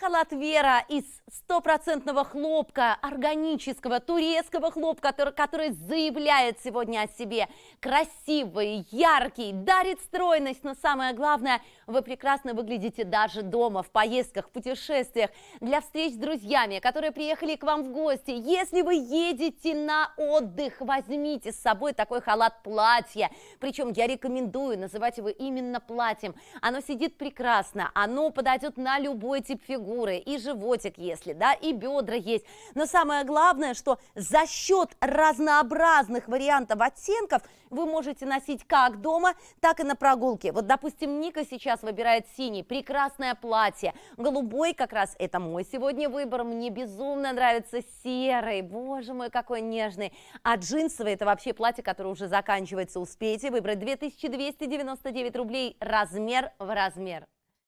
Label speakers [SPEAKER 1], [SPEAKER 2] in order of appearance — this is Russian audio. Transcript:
[SPEAKER 1] Халат Вера из стопроцентного хлопка, органического турецкого хлопка, который, который заявляет сегодня о себе. Красивый, яркий, дарит стройность, но самое главное, вы прекрасно выглядите даже дома, в поездках, в путешествиях, для встреч с друзьями, которые приехали к вам в гости. Если вы едете на отдых, возьмите с собой такой халат-платье. Причем я рекомендую называть его именно платьем. Оно сидит прекрасно, оно подойдет на любой тип фигуры фигуры, и животик, если, да, и бедра есть. Но самое главное, что за счет разнообразных вариантов оттенков вы можете носить как дома, так и на прогулке. Вот, допустим, Ника сейчас выбирает синий, прекрасное платье, голубой как раз, это мой сегодня выбор, мне безумно нравится серый, боже мой, какой нежный. А джинсовый, это вообще платье, которое уже заканчивается, успеете выбрать 2299 рублей, размер в размер.